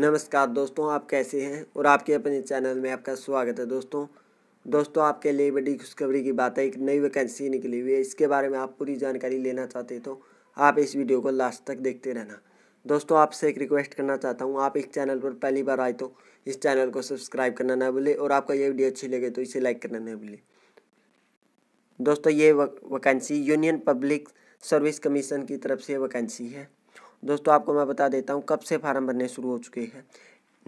नमस्कार दोस्तों आप कैसे हैं और आपके अपने चैनल में आपका स्वागत है दोस्तों दोस्तों आपके लिए बड़ी खुशखबरी की बात है एक नई वैकेंसी निकली हुई है इसके बारे में आप पूरी जानकारी लेना चाहते तो आप इस वीडियो को लास्ट तक देखते रहना दोस्तों आपसे एक रिक्वेस्ट करना चाहता हूँ आप इस चैनल पर पहली बार आए तो इस चैनल को सब्सक्राइब करना ना भूलें और आपका ये वीडियो अच्छी लगे तो इसे लाइक करना ना भूलें दोस्तों ये vacancy union public service commission की तरफ से वैकेंसी है दोस्तों आपको मैं बता देता हूँ कब से फार्म भरने शुरू हो चुके हैं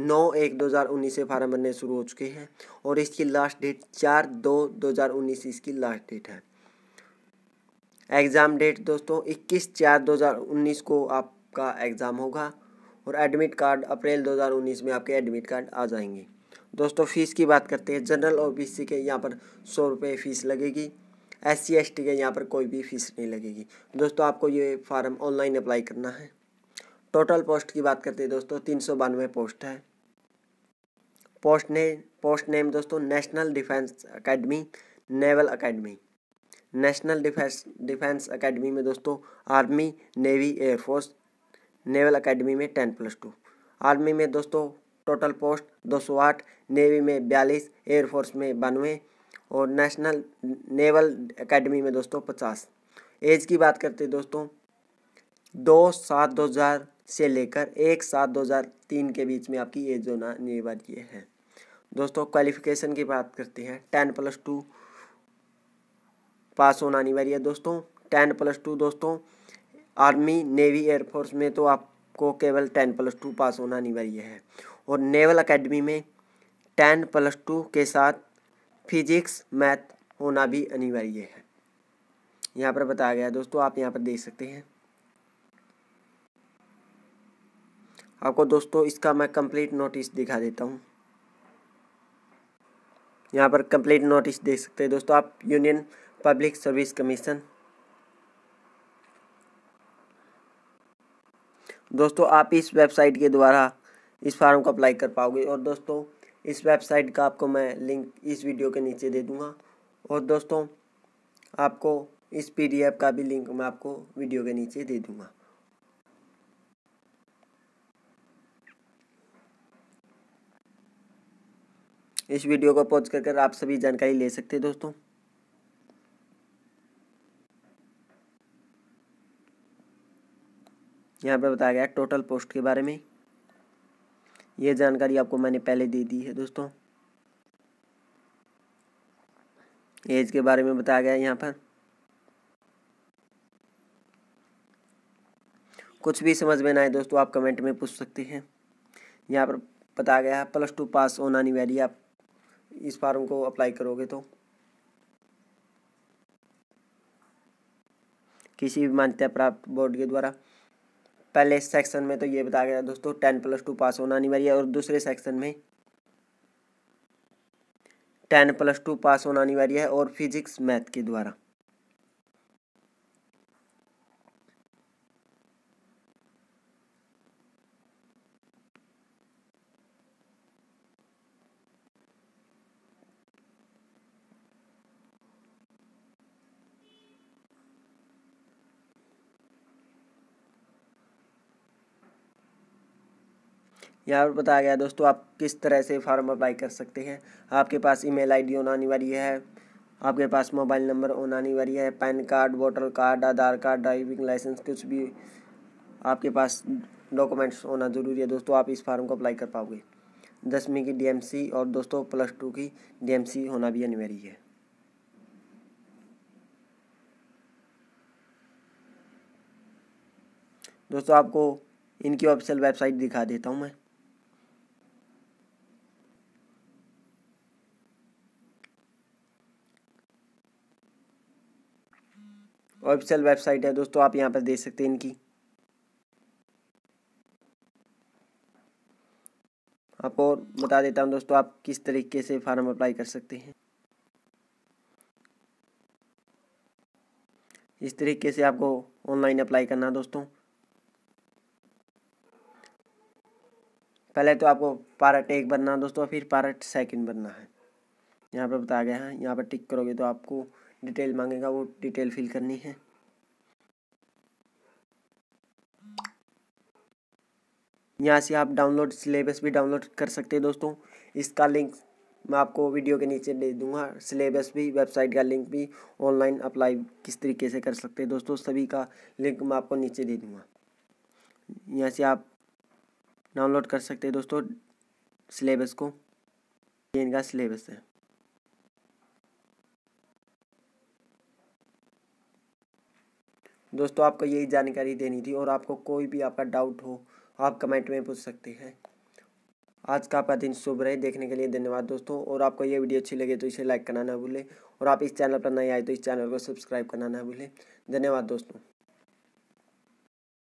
नौ एक दो हज़ार उन्नीस से फार्म भरने शुरू हो चुके हैं और इसकी लास्ट डेट चार दो दो हज़ार उन्नीस इसकी लास्ट डेट है एग्ज़ाम डेट दोस्तों इक्कीस चार दो हज़ार उन्नीस को आपका एग्ज़ाम होगा और एडमिट कार्ड अप्रैल दो हज़ार उन्नीस में आपके एडमिट कार्ड आ जाएंगे दोस्तों फ़ीस की बात करते हैं जनरल ओ बी सी के यहाँ पर सौ रुपये फ़ीस लगेगी एस सी एस टी के यहाँ पर कोई भी फ़ीस नहीं लगेगी दोस्तों आपको ये फार्म ऑनलाइन अप्लाई करना है टोटल पोस्ट की बात करते हैं दोस्तों तीन सौ बानवे पोस्ट है पोस्ट ने पोस्ट नेम दोस्तों national defence academy naval academy national defence defence academy में दोस्तों army navy air force naval academy में टेन प्लस टू आर्मी में दोस्तों टोटल पोस्ट दो सौ आठ नेवी में बयालीस एयरफोर्स में बानवे और नेशनल नेवल अकेडमी में दोस्तों पचास एज की बात करते दोस्तों दो सात दो हज़ार से लेकर एक सात दो हज़ार तीन के बीच में आपकी एज होना अनिवार्य है दोस्तों क्वालिफिकेशन की बात करते हैं टेन प्लस टू पास होना अनिवार्य है दोस्तों टेन प्लस टू दोस्तों आर्मी नेवी एयरफोर्स में तो आपको केवल टेन प्लस टू पास होना अनिवार्य है और नेवल अकेडमी में टेन प्लस टू के साथ फिजिक्स मैथ होना भी अनिवार्य है यहाँ पर बताया गया दोस्तों आप यहाँ पर देख सकते हैं आपको दोस्तों इसका मैं कंप्लीट नोटिस दिखा देता हूँ यहाँ पर कंप्लीट नोटिस देख सकते हैं दोस्तों आप यूनियन पब्लिक सर्विस कमीशन दोस्तों आप इस वेबसाइट के द्वारा इस फार्म को अप्लाई कर पाओगे और दोस्तों इस वेबसाइट का आपको मैं लिंक इस वीडियो के नीचे दे दूंगा और दोस्तों आपको इस पीडीएफ का भी लिंक मैं आपको वीडियो के नीचे दे दूंगा इस वीडियो को पॉज कर कर आप सभी जानकारी ले सकते हैं दोस्तों यहाँ पर बताया गया टोटल पोस्ट के बारे में ये जानकारी आपको मैंने पहले दे दी है दोस्तों एज के बारे में बताया गया यहाँ पर कुछ भी समझ में ना आए दोस्तों आप कमेंट में पूछ सकते हैं यहाँ पर बताया गया है प्लस टू पास होना अनिवार्य आप इस फार्म को अप्लाई करोगे तो किसी भी मान्यता प्राप्त बोर्ड के द्वारा पहले सेक्शन में तो ये बताया गया दोस्तों टेन प्लस टू पास होना अनिवार्य है और दूसरे सेक्शन में टेन प्लस टू पास होना अनिवार्य है और फिजिक्स मैथ के द्वारा यहाँ पर बताया गया दोस्तों आप किस तरह से फॉर्म अप्लाई कर सकते हैं आपके पास ईमेल आईडी होना अनिवार्य है आपके पास मोबाइल नंबर होना अनिवार्य है PAN card voter card Aadhaar card driving licence कुछ भी आपके पास डॉक्यूमेंट्स होना ज़रूरी है दोस्तों आप इस फॉर्म को अप्लाई कर पाओगे दसवीं की डीएमसी और दोस्तों प्लस टू की डीएमसी होना भी अनिवार्य है दोस्तों आपको इनकी ऑफिशियल वेबसाइट दिखा देता हूँ मैं ऑफिशियल वेबसाइट है दोस्तों आप यहाँ पर देख सकते हैं इनकी आपको बता देता हूँ दोस्तों आप किस तरीके से फार्म अप्लाई कर सकते हैं इस तरीके से आपको ऑनलाइन अप्लाई करना दोस्तों पहले तो आपको पार्ट एक बनना दोस्तों फिर पार्ट सेकंड बनना है यहाँ पर बताया गया है यहाँ पर टिक करोगे तो आपको डिटेल मांगेगा वो डिटेल फिल करनी है यहाँ से आप डाउनलोड सिलेबस भी डाउनलोड कर सकते हैं दोस्तों इसका लिंक मैं आपको वीडियो के नीचे दे दूंगा सिलेबस भी वेबसाइट का लिंक भी ऑनलाइन अप्लाई किस तरीके से कर सकते हैं दोस्तों सभी का लिंक मैं आपको नीचे दे दूंगा यहाँ से आप डाउनलोड कर सकते हैं दोस्तों सिलेबस को ये इनका सिलेबस है दोस्तों आपको यही जानकारी देनी थी और आपको कोई भी आपका डाउट हो आप कमेंट में पूछ सकते हैं आज का आपका दिन शुभ रहे देखने के लिए धन्यवाद दोस्तों और आपको ये वीडियो अच्छी लगे तो इसे लाइक करना ना भूलें और आप इस चैनल पर नए आए तो इस चैनल को सब्सक्राइब करना ना भूलें धन्यवाद दोस्तों